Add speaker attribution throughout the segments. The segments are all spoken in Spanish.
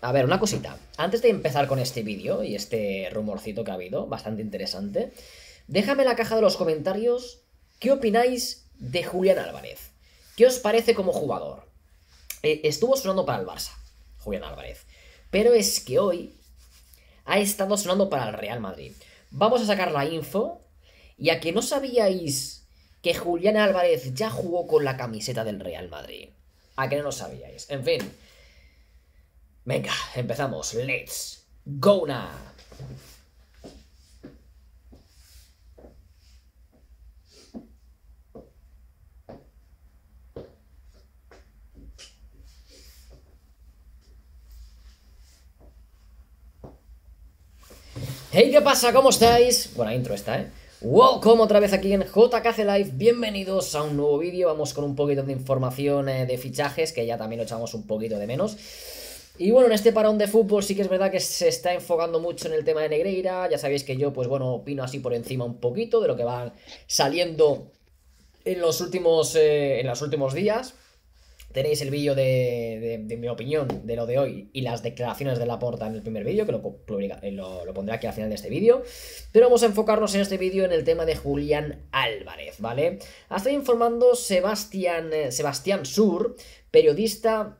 Speaker 1: A ver, una cosita. Antes de empezar con este vídeo y este rumorcito que ha habido, bastante interesante, déjame en la caja de los comentarios qué opináis de Julián Álvarez. ¿Qué os parece como jugador? Eh, estuvo sonando para el Barça, Julián Álvarez. Pero es que hoy ha estado sonando para el Real Madrid. Vamos a sacar la info. Y a que no sabíais que Julián Álvarez ya jugó con la camiseta del Real Madrid. A que no lo sabíais. En fin. Venga, empezamos. Let's go now. Hey, ¿qué pasa? ¿Cómo estáis? Bueno, intro está, ¿eh? Welcome otra vez aquí en JKC Live, bienvenidos a un nuevo vídeo, vamos con un poquito de información eh, de fichajes, que ya también lo echamos un poquito de menos. Y bueno, en este parón de fútbol sí que es verdad que se está enfocando mucho en el tema de Negreira. Ya sabéis que yo, pues bueno, opino así por encima un poquito de lo que va saliendo en los últimos, eh, en los últimos días. Tenéis el vídeo de, mi opinión de lo de hoy y las declaraciones de Laporta en el primer vídeo, que eh, lo, pondré aquí al final de este vídeo. Pero vamos a enfocarnos en este vídeo en el tema de Julián Álvarez, ¿vale? Ha estado informando Sebastián, eh, Sebastián Sur, periodista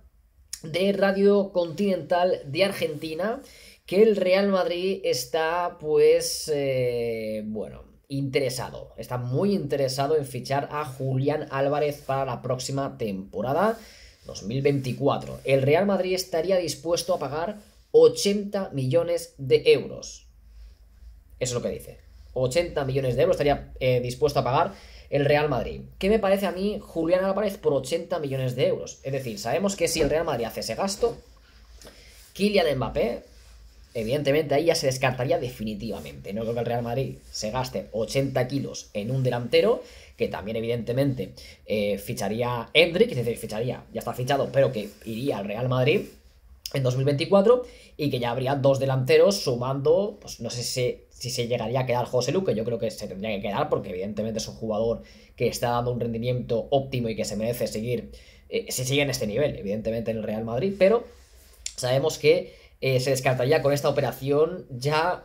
Speaker 1: de Radio Continental de Argentina que el Real Madrid está pues eh, bueno interesado, está muy interesado en fichar a Julián Álvarez para la próxima temporada 2024. El Real Madrid estaría dispuesto a pagar 80 millones de euros. Eso es lo que dice. 80 millones de euros estaría eh, dispuesto a pagar el Real Madrid. ¿Qué me parece a mí Julián Álvarez por 80 millones de euros? Es decir, sabemos que si el Real Madrid hace ese gasto, Kylian Mbappé, evidentemente ahí ya se descartaría definitivamente. No creo que el Real Madrid se gaste 80 kilos en un delantero, que también evidentemente eh, ficharía Hendrik, es decir, ficharía, ya está fichado, pero que iría al Real Madrid en 2024 y que ya habría dos delanteros sumando, pues no sé si, se llegaría a quedar José Luque, yo creo que se tendría que quedar porque evidentemente es un jugador que está dando un rendimiento óptimo y que se merece seguir, eh, Se sigue en este nivel, evidentemente en el Real Madrid, pero sabemos que eh, se descartaría con esta operación ya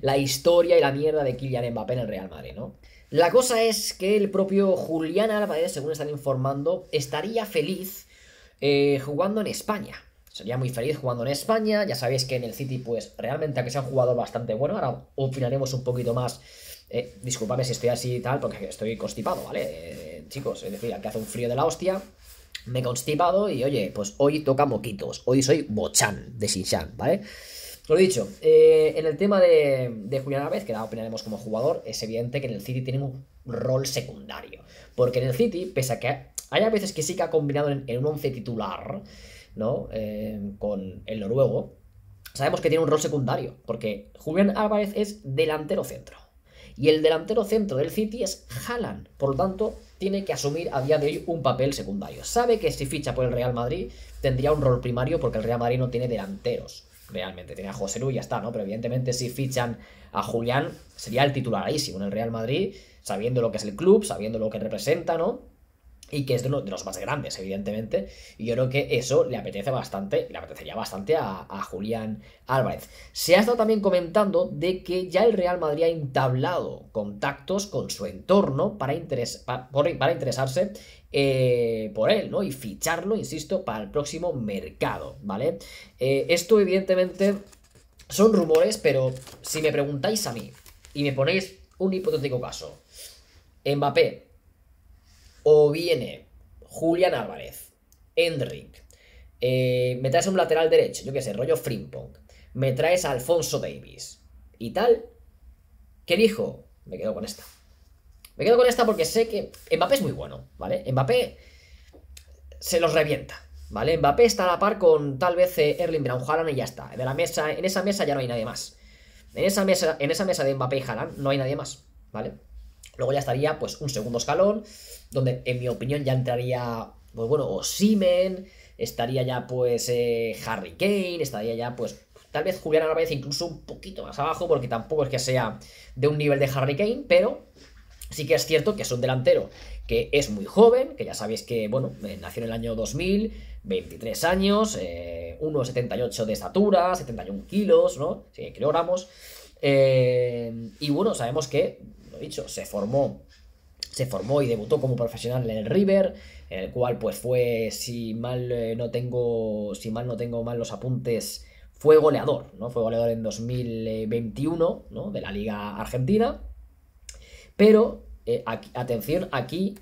Speaker 1: la historia y la mierda de Kylian Mbappé en el Real Madrid, ¿no? La cosa es que el propio Julián Álvarez, según están informando, estaría feliz eh, jugando en España sería muy feliz jugando en España. Ya sabéis que en el City, pues realmente, aunque sea un jugador bastante bueno, ahora opinaremos un poquito más. Eh, disculpadme si estoy así y tal, porque estoy constipado, ¿vale? Eh, chicos, es decir, aquí hace un frío de la hostia. Me he constipado y oye, pues hoy toca moquitos. Hoy soy Bochan de Xinjiang, ¿vale? Lo dicho, eh, en el tema de, de Julián Álvarez, que la opinaremos como jugador, es evidente que en el City tiene un rol secundario. Porque en el City, pese a que haya veces que sí que ha combinado en, en un once titular, ¿no? Eh, con el noruego, sabemos que tiene un rol secundario, porque Julián Álvarez es delantero centro. Y el delantero centro del City es Haaland. Por lo tanto, tiene que asumir a día de hoy un papel secundario. Sabe que si ficha por el Real Madrid, tendría un rol primario porque el Real Madrid no tiene delanteros. Realmente tiene a José Lu y ya está, ¿no? Pero evidentemente si fichan a Julián, sería el titularísimo en el Real Madrid, sabiendo lo que es el club, sabiendo lo que representa, ¿no? y que es de, uno, de, los más grandes, evidentemente. Y yo creo que eso le apetece bastante, le apetecería bastante a, Julián Álvarez. Se ha estado también comentando de que ya el Real Madrid ha entablado contactos con su entorno para, para, interesarse eh, por él, ¿no? Y ficharlo, insisto, para el próximo mercado, ¿vale? Eh, esto, evidentemente, son rumores, pero si me preguntáis a mí y me ponéis un hipotético caso, Mbappé o viene Julián Álvarez, Enric, eh, me traes un lateral derecho, yo qué sé, rollo Frimpong, me traes a Alfonso Davis y tal, ¿qué dijo? Me quedo con esta. Me quedo con esta porque sé que Mbappé es muy bueno, ¿vale? Mbappé se los revienta, ¿vale? Mbappé está a la par con tal vez eh, Erling Brown Haaland y ya está. De la mesa, en esa mesa ya no hay nadie más. En esa mesa, en esa mesa de Mbappé y Haaland no hay nadie más, ¿vale? Luego ya estaría pues un segundo escalón, donde en mi opinión ya entraría, pues bueno, o Simen, estaría ya pues eh, Harry Kane, estaría ya pues tal vez Julián Álvarez incluso un poquito más abajo, porque tampoco es que sea de un nivel de Harry Kane, pero sí que es cierto que es un delantero que es muy joven, que ya sabéis que, bueno, eh, nació en el año 2000, 23 años, 1,78 eh, de estatura, 71 kilos, ¿no? Sí, kilogramos. y bueno, sabemos que dicho, se formó se formó y debutó como profesional en el River, en el cual pues fue, si mal eh, no tengo, si mal no tengo mal los apuntes, fue goleador, ¿no? Fue goleador en 2021, De la Liga Argentina. Pero, eh, atención aquí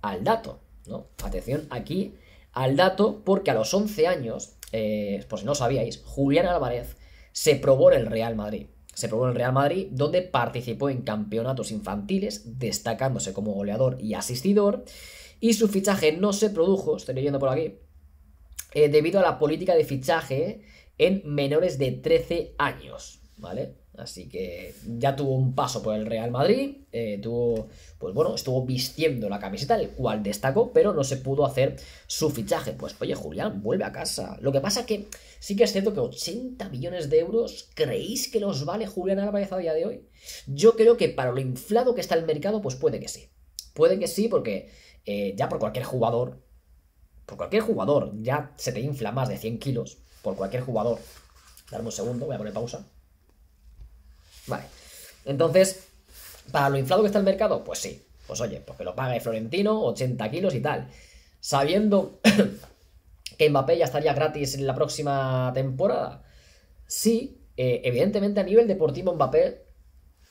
Speaker 1: al dato, ¿no? Atención aquí al dato, porque a los 11 años, eh, por si no sabíais, Julián Álvarez se probó en el Real Madrid se probó en el Real Madrid, donde participó en campeonatos infantiles, destacándose como goleador y asistidor, y su fichaje no se produjo, estoy leyendo por aquí, eh, debido a la política de fichaje en menores de 13 años. ¿vale? Así que ya tuvo un paso por el Real Madrid, eh, tuvo, pues bueno, estuvo vistiendo la camiseta, el cual destacó, pero no se pudo hacer su fichaje. Pues oye, Julián, vuelve a casa. Lo que pasa que sí que es cierto que 80 millones de euros, ¿creéis que los vale Julián Álvarez a día de hoy? Yo creo que para lo inflado que está el mercado, pues puede que sí. Puede que sí, porque eh, ya por cualquier jugador, por cualquier jugador, ya se te infla más de 100 kilos, por cualquier jugador. Dame un segundo, voy a poner pausa. Entonces, para lo inflado que está el mercado, pues sí. Pues oye, pues que lo pague Florentino, 80 kilos y tal. Sabiendo que Mbappé ya estaría gratis en la próxima temporada. Sí, eh, evidentemente a nivel deportivo Mbappé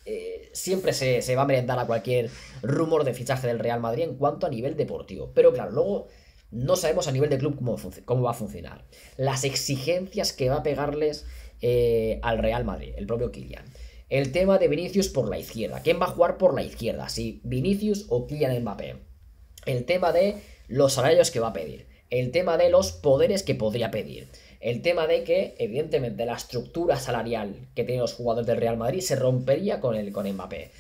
Speaker 1: eh, siempre se, va a merendar a cualquier rumor de fichaje del Real Madrid en cuanto a nivel deportivo. Pero claro, luego no sabemos a nivel de club cómo, va a funcionar. Las exigencias que va a pegarles eh, al Real Madrid, el propio Kylian el tema de Vinicius por la izquierda. ¿Quién va a jugar por la izquierda? Si Vinicius o Kylian Mbappé. El tema de los salarios que va a pedir. El tema de los poderes que podría pedir. El tema de que, evidentemente, la estructura salarial que tienen los jugadores del Real Madrid se rompería con, el, con Mbappé.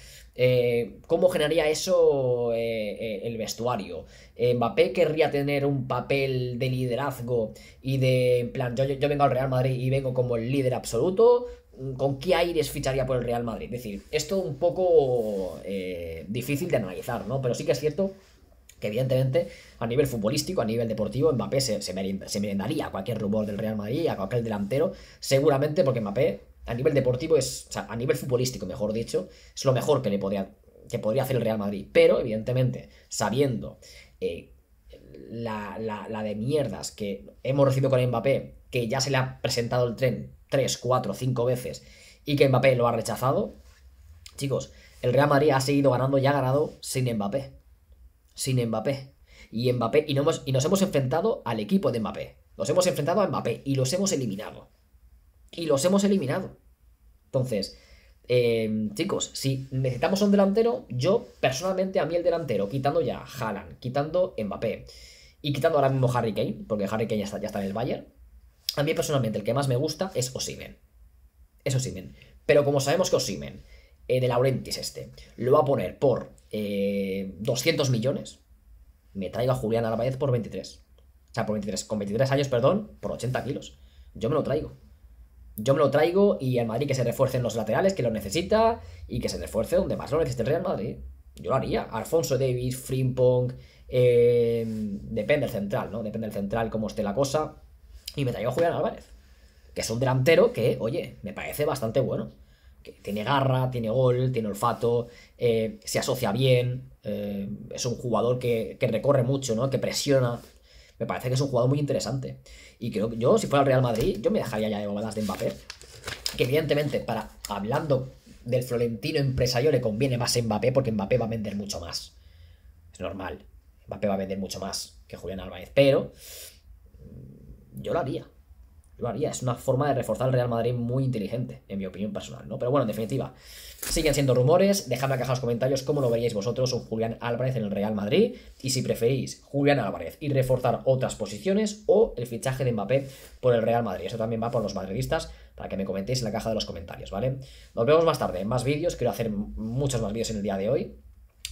Speaker 1: Eh, ¿Cómo generaría eso eh, eh, el vestuario? Mbappé querría tener un papel de liderazgo y de, en plan, yo, yo, vengo al Real Madrid y vengo como el líder absoluto, con qué aires ficharía por el Real Madrid. Es decir, esto un poco eh, difícil de analizar, ¿no? Pero sí que es cierto que evidentemente a nivel futbolístico, a nivel deportivo, Mbappé se, se, merendaría a cualquier rumor del Real Madrid, a cualquier delantero, seguramente porque Mbappé a nivel deportivo es, o sea, a nivel futbolístico, mejor dicho, es lo mejor que le podría, que podría hacer el Real Madrid. Pero evidentemente, sabiendo eh, la, de mierdas que hemos recibido con Mbappé, que ya se le ha presentado el tren 3, 4, 5 veces y que Mbappé lo ha rechazado, chicos, el Real Madrid ha seguido ganando y ha ganado sin Mbappé. Sin Mbappé. Y Mbappé, y, hemos, y nos hemos enfrentado al equipo de Mbappé. Nos hemos enfrentado a Mbappé y los hemos eliminado. Y los hemos eliminado. Entonces, Em, chicos, si necesitamos un delantero, yo personalmente a mí el delantero, quitando ya Haaland, quitando Mbappé y quitando ahora mismo Harry Kane, porque Harry Kane ya está, ya está en el Bayern, a mí personalmente el que más me gusta es Osimen. Es Osimen. Pero como sabemos que Osimen, eh, de Laurentis este, lo va a poner por 200 eh, millones, me traigo a Julián Álvarez por 23. O sea, por 23, con 23 años, perdón, por 80 kilos. Yo me lo traigo yo me lo traigo y al Madrid que se refuercen los laterales, que lo necesita, y que se refuerce donde más lo necesite el Real Madrid. Yo lo haría. Alfonso Davis, Frimpong, em, depende del central, ¿no? Depende del central como esté la cosa. Y me traigo a Julián Álvarez, que es un delantero que, oye, me parece bastante bueno. Que tiene garra, tiene gol, tiene olfato, eh, se asocia bien, eh, es un jugador que, que recorre mucho, ¿no? Que presiona, me parece que es un jugador muy interesante. Y creo que yo, si fuera el Real Madrid, yo me dejaría ya de bobadas de Mbappé. Que evidentemente, para hablando del Florentino empresario, le conviene más Mbappé porque Mbappé va a vender mucho más. Es normal. Mbappé va a vender mucho más que Julián Álvarez. Pero yo lo haría. Ya, Es una forma de reforzar el Real Madrid muy inteligente, en mi opinión personal, ¿no? Pero bueno, en definitiva, siguen siendo rumores. Dejadme acá en los comentarios cómo lo veríais vosotros un Julián Álvarez en el Real Madrid. Y si preferís Julián Álvarez y reforzar otras posiciones o el fichaje de Mbappé por el Real Madrid. Eso también va por los madridistas para que me comentéis en la caja de los comentarios, ¿vale? Nos vemos más tarde en más vídeos. Quiero hacer muchos más vídeos en el día de hoy.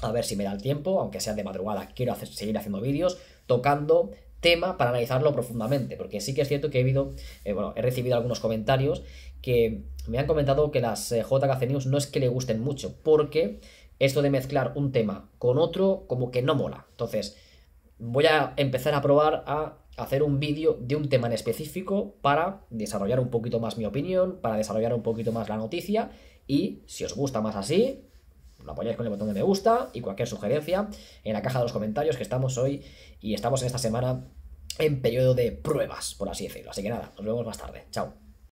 Speaker 1: A ver si me da el tiempo, aunque sea de madrugada, quiero seguir haciendo vídeos tocando tema para analizarlo profundamente, porque sí que es cierto que he, habido, eh, bueno, he recibido algunos comentarios que me han comentado que las eh, JKC News no es que le gusten mucho, porque esto de mezclar un tema con otro como que no mola. Entonces, voy a empezar a probar a hacer un vídeo de un tema en específico para desarrollar un poquito más mi opinión, para desarrollar un poquito más la noticia y si os gusta más así, lo apoyáis con el botón de me gusta y cualquier sugerencia en la caja de los comentarios que estamos hoy y estamos en esta semana en periodo de pruebas, por así decirlo. Así que nada, nos vemos más tarde. Chao.